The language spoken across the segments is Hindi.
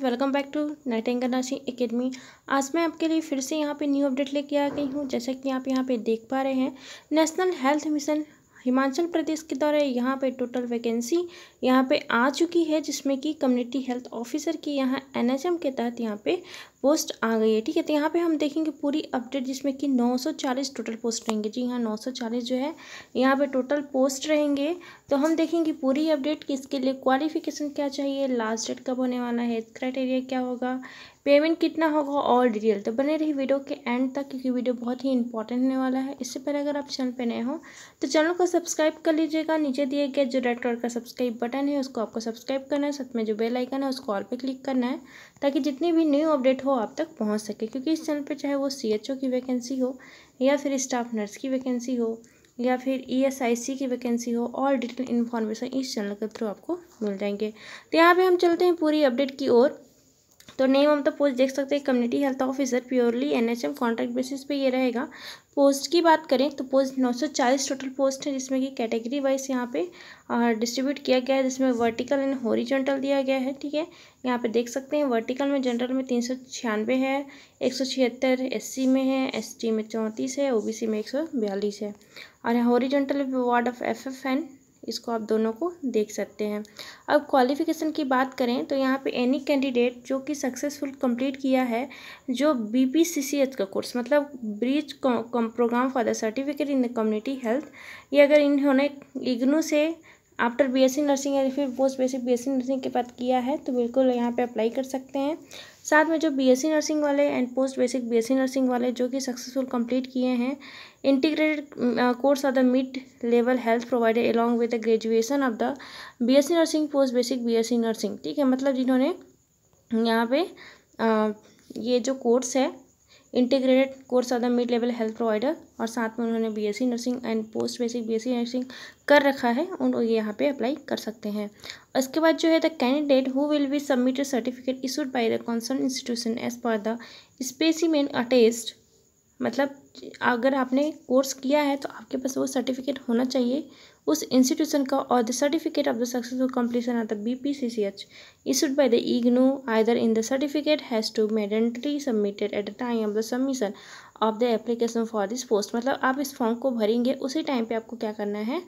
welcome back to Nightingale Nursing Academy आज मैं आपके लिए फिर से यहाँ पे न्यू अपडेट लेके आ गई हूँ जैसा कि आप यहाँ पे देख पा रहे हैं National Health Mission Himachal Pradesh के द्वारा यहाँ पे टोटल वैकेंसी यहाँ पे आ चुकी है जिसमें कि कम्युनिटी हेल्थ ऑफिसर की यहाँ एनएचएम के तहत यहाँ पे पोस्ट आ गई है ठीक है तो यहाँ पे हम देखेंगे पूरी अपडेट जिसमें कि 940 टोटल पोस्ट रहेंगे जी हाँ 940 जो है यहाँ पे टोटल पोस्ट रहेंगे तो हम देखेंगे पूरी अपडेट कि इसके लिए क्वालिफिकेशन क्या चाहिए लास्ट डेट कब होने वाला है क्राइटेरिया क्या होगा पेमेंट कितना होगा और डिटेल तो बने रही वीडियो के एंड तक क्योंकि वीडियो बहुत ही इंपॉर्टेंट होने वाला है इससे पहले अगर आप चैनल पर नए हो तो चैनल को सब्सक्राइब कर लीजिएगा नीचे दिए गए जो रेड कलर का सब्सक्राइब बटन है उसको आपको सब्सक्राइब करना है साथ में जो बेल आइकन है उसको ऑल पर क्लिक करना है ताकि जितनी भी न्यू अपडेट हो आप तक पहुँच सके क्योंकि इस चैनल पर चाहे वो सी की वैकेंसी हो या फिर स्टाफ नर्स की वैकेंसी हो या फिर ईएसआईसी e की वैकेंसी हो और डिटेल इन्फॉर्मेशन इस चैनल के थ्रू आपको मिल जाएंगे तो यहाँ पे हम चलते हैं पूरी अपडेट की ओर तो नेम हम तो पोस्ट देख सकते हैं community health officer purely NHM contract basis पे ये रहेगा पोस्ट की बात करें तो पोस्ट 940 टोटल पोस्ट है जिसमें कि कैटेगरी वाइज यहाँ पे डिस्ट्रीब्यूट किया गया है जिसमें वर्टिकल एंड हॉरिजॉन्टल दिया गया है ठीक है यहाँ पे देख सकते हैं वर्टिकल में जनरल में तीन सौ छियानवे है एक सौ छिहत्तर एस सी में है एस टी में चौंतीस है ओ बी सी में एक सौ बयालीस है और यहाँ horizontal ward of F F and इसको आप दोनों को देख सकते हैं अब क्वालिफ़िकेशन की बात करें तो यहाँ पे एनी कैंडिडेट जो कि सक्सेसफुल कंप्लीट किया है जो B P C C H का कोर्स मतलब bridge cum programme for the certificate in the community health ये अगर इन्होंने इग्नू से after B S C nursing या फिर post basic B S C nursing के बाद किया है तो बिल्कुल यहाँ पर अप्लाई कर सकते हैं साथ में जो बीएससी नर्सिंग वाले and post basic BSc nursing वाले जो कि सक्सेसफुल कंप्लीट किए हैं integrated course of the mid level health provider along with the graduation of the BSc nursing post basic BSc nursing ठीक है मतलब जिन्होंने यहाँ पे आ, ये जो कोर्स है integrated course of the mid level health provider और साथ में उन्होंने BSc nursing and post basic BSc nursing कर रखा है उन ये यहाँ पे अप्लाई कर सकते हैं इसके बाद जो है the candidate who will be submitted certificate issued by the concern institution as per the specimen attest मतलब अगर आपने कोर्स किया है तो आपके पास वो सर्टिफिकेट होना चाहिए उस institution का or the certificate of the successful completion of the BPCCH issued by the IGNU either in the certificate has to be mandatory submitted at the time of the submission of the application for this post मतलब आप इस फॉर्म को भरेंगे उसी टाइम पे आपको क्या करना है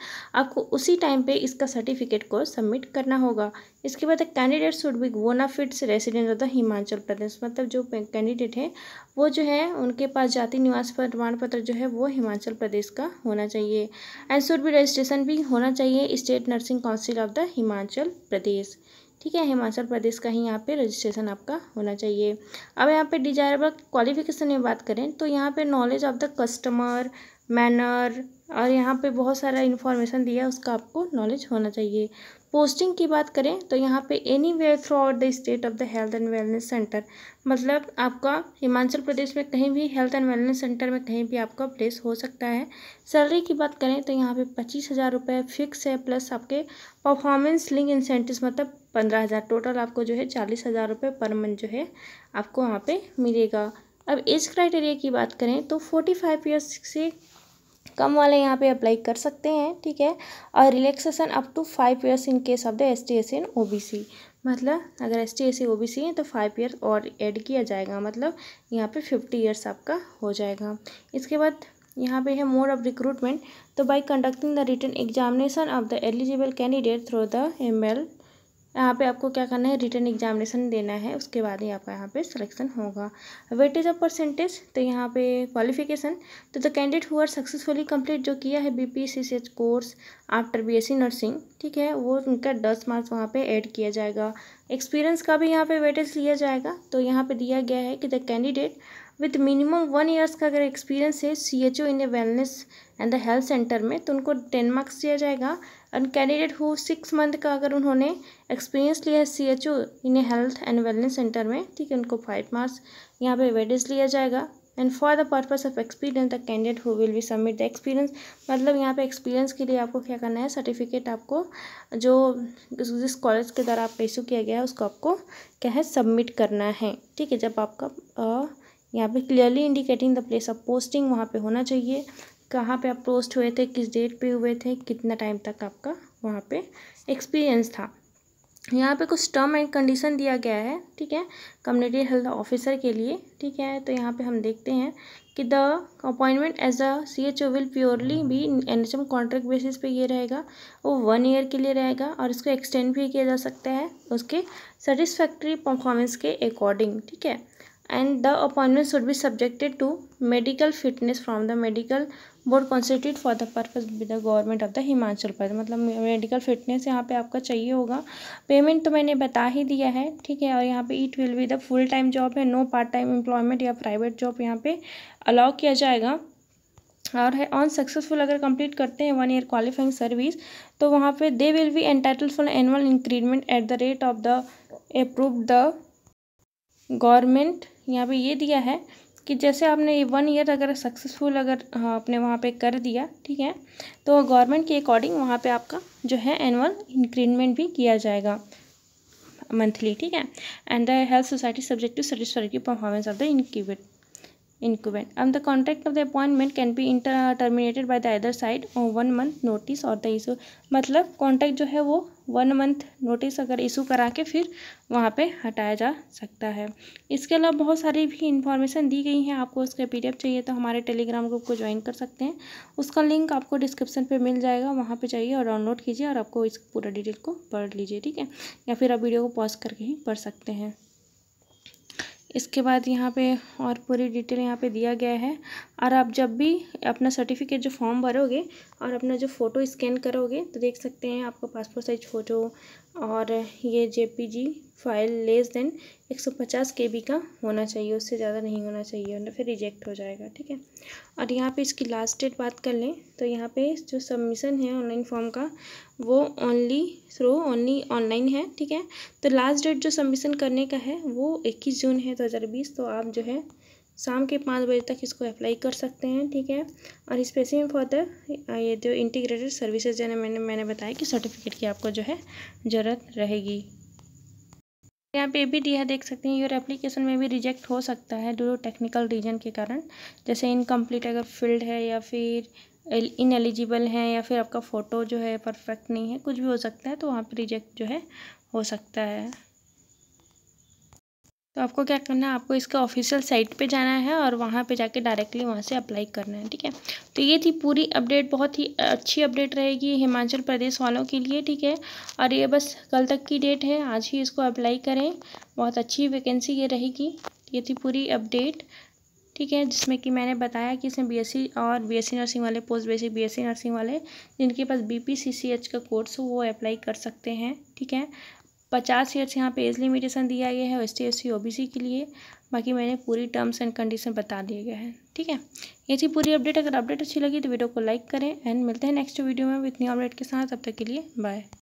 आपको उसी टाइम पे इसका सर्टिफिकेट को सबमिट करना होगा इसके बाद candidate should be of fits resident of the Himachal Pradesh मतलब जो कैंडिडेट है वो जो है उनके पास जाति निवास प्रमाण पत्र जो है वो हिमाचल प्रदेश का होना चाहिए एंड शुड बी रजिस्ट्रेशन भी होना चाहिए state nursing council of the Himachal Pradesh ठीक है हिमाचल प्रदेश का ही यहाँ पे रजिस्ट्रेशन आपका होना चाहिए अब यहाँ पे डिजायरेबल क्वालिफिकेशन में बात करें तो यहाँ पे knowledge of the customer manner और यहाँ पे बहुत सारा इन्फॉर्मेशन दिया है उसका आपको नॉलेज होना चाहिए पोस्टिंग की बात करें तो यहाँ पे anywhere throughout the state of the health and wellness centre मतलब आपका हिमाचल प्रदेश में कहीं भी हेल्थ एंड वेलनेस सेंटर में कहीं भी आपका प्लेस हो सकता है सैलरी की बात करें तो यहाँ पे पच्चीस हज़ार रुपये फिक्स है प्लस आपके परफॉर्मेंस लिंक इंसेंटिव मतलब पंद्रह हज़ार टोटल आपको जो है चालीस हज़ार रुपये पर मंथ जो है आपको वहाँ पर मिलेगा अब एज क्राइटेरिया की बात करें तो फोर्टी फाइव से कम वाले यहाँ पे अप्लाई कर सकते हैं ठीक है और relaxation up to five years in case of the S T S N O B C मतलब अगर S T S C O B C है तो फाइव ईयर और ऐड किया जाएगा मतलब यहाँ पे फिफ्टी ईयर्स आपका हो जाएगा इसके बाद यहाँ पे है मोड ऑफ रिक्रूटमेंट तो by conducting the written examination of the eligible candidate through the M L यहाँ पे आपको क्या करना है रिटर्न एग्जामिनेशन देना है उसके बाद ही आपका यहाँ पे सिलेक्शन होगा वेटेज ऑफ परसेंटेज तो यहाँ पे क्वालिफिकेशन तो द कैंडिडेट हुआ सक्सेसफुली कंप्लीट जो किया है B P C C H course after B S C nursing ठीक है वो उनका दस मार्क्स वहाँ पे ऐड किया जाएगा एक्सपीरियंस का भी यहाँ पर वेटेज लिया जाएगा तो यहाँ पर दिया गया है कि the candidate with minimum one years का अगर एक्सपीरियंस है C H O in a wellness and the health centre में तो उनको टेन मार्क्स दिया जाएगा एंड कैंडिडेट हो सिक्स मंथ का अगर उन्होंने एक्सपीरियंस लिया है C H O in a health and wellness centre में ठीक है उनको फाइव मार्क्स यहाँ पे वेडेज लिया जाएगा and for the purpose of experience the candidate who will be submit the experience मतलब यहाँ पे एक्सपीरियंस के लिए आपको क्या करना है सर्टिफिकेट आपको जो जिस कॉलेज के द्वारा आप इशू किया गया है उसको आपको क्या है सबमिट करना है ठीक है जब आपका यहाँ पे clearly indicating the place of posting वहाँ पे होना चाहिए कहाँ पे आप पोस्ट हुए थे किस डेट पे हुए थे कितना टाइम तक आपका वहाँ पे एक्सपीरियंस था यहाँ पे कुछ टर्म एंड कंडीशन दिया गया है ठीक है कम्युनिटी हेल्थ ऑफिसर के लिए ठीक है तो यहाँ पे हम देखते हैं कि the appointment as a C H O will purely भी N H M contract basis पे ये रहेगा वो वन ईयर के लिए रहेगा और इसको एक्सटेंड भी किया जा सकता है उसके सेटिस्फैक्ट्री परफॉर्मेंस के अकॉर्डिंग ठीक है and the appointment should be subjected to medical fitness from the medical board constitute for the purpose with the government of the Himachal Pradesh मतलब मेडिकल फिटनेस यहाँ पे आपका चाहिए होगा पेमेंट तो मैंने बता ही दिया है ठीक है और यहाँ पे it will be the full time job है नो पार्ट टाइम एम्प्लॉयमेंट या प्राइवेट जॉब यहाँ पे अलाउ किया जाएगा और है ऑन सक्सेसफुल अगर कंप्लीट करते हैं वन ईयर क्वालिफाइंग सर्विस तो वहाँ पे they will be entitle for annual increment at the rate of the approve the government यहाँ पे ये दिया है कि जैसे आपने ये वन ईयर अगर सक्सेसफुल अगर हाँ, आपने वहाँ पे कर दिया ठीक है तो गवर्नमेंट के अकॉर्डिंग वहाँ पे आपका जो है एनुअल इंक्रीमेंट भी किया जाएगा मंथली ठीक है and the health society subject to satisfied performance of the incumbent incumbent and the contract of the appointment can be inter terminated by the either side on one month notice or the issue मतलब contract जो है वो वन मंथ नोटिस अगर इशू करा के फिर वहाँ पर हटाया जा सकता है इसके अलावा बहुत सारी भी इंफॉर्मेशन दी गई हैं आपको उसका एफ चाहिए तो हमारे टेलीग्राम ग्रुप को ज्वाइन कर सकते हैं उसका लिंक आपको डिस्क्रिप्शन पर मिल जाएगा वहाँ पर जाइए और डाउनलोड कीजिए और आपको इस पूरा डिटेल को पढ़ लीजिए ठीक है या फिर आप वीडियो को पॉज करके ही पढ़ सकते हैं इसके बाद यहाँ पे और पूरी डिटेल यहाँ पे दिया गया है और आप जब भी अपना सर्टिफिकेट जो फॉर्म भरोगे और अपना जो फ़ोटो स्कैन करोगे तो देख सकते हैं आपका पासपोर्ट साइज फ़ोटो और ये जेपीजी फाइल लेस देन एक सौ पचास के बी का होना चाहिए उससे ज़्यादा नहीं होना चाहिए वरना फिर रिजेक्ट हो जाएगा ठीक है और यहाँ पे इसकी लास्ट डेट बात कर लें तो यहाँ पे जो सबमिशन है ऑनलाइन फॉर्म का वो ओनली थ्रो ओनली ऑनलाइन है ठीक है तो लास्ट डेट जो सबमिशन करने का है वो इक्कीस जून है दो तो आप जो है शाम के पाँच बजे तक इसको अप्लाई कर सकते हैं ठीक है और स्पेसिफिक फॉर द ये जो इंटीग्रेटेड सर्विसेज है मैंने मैंने बताया कि सर्टिफिकेट की आपको जो है ज़रूरत रहेगी यहाँ पे भी दिया देख सकते हैं योर एप्लीकेशन में भी रिजेक्ट हो सकता है ड्यू टेक्निकल रीजन के कारण जैसे इनकम्प्लीट अगर फील्ड है या फिर इन एलिजिबल हैं या फिर आपका फ़ोटो जो है परफेक्ट नहीं है कुछ भी हो सकता है तो वहाँ पर रिजेक्ट जो है हो सकता है तो आपको क्या करना है आपको इसके ऑफिशियल साइट पे जाना है और वहाँ पे जाके डायरेक्टली वहाँ से अप्लाई करना है ठीक है तो ये थी पूरी अपडेट बहुत ही अच्छी अपडेट रहेगी हिमाचल प्रदेश वालों के लिए ठीक है और ये बस कल तक की डेट है आज ही इसको अप्लाई करें बहुत अच्छी वैकेंसी ये रहेगी ये थी पूरी अपडेट ठीक है जिसमें कि मैंने बताया कि इसमें बी और बी नर्सिंग वाले पोस्ट बेसिक बी नर्सिंग वाले जिनके पास बी का कोर्स हो वो अप्लाई कर सकते हैं ठीक है पचास ईयर्स यहाँ पे एज लिमिटेशन दिया गया है S T S C O B C के लिए बाकी मैंने पूरी टर्म्स एंड कंडीशन बता दिए गए हैं ठीक है ये थी पूरी अपडेट अगर अपडेट अच्छी लगी तो वीडियो को लाइक करें एंड मिलते हैं नेक्स्ट वीडियो में विथ न्यू अपडेट के साथ तब तक के लिए बाय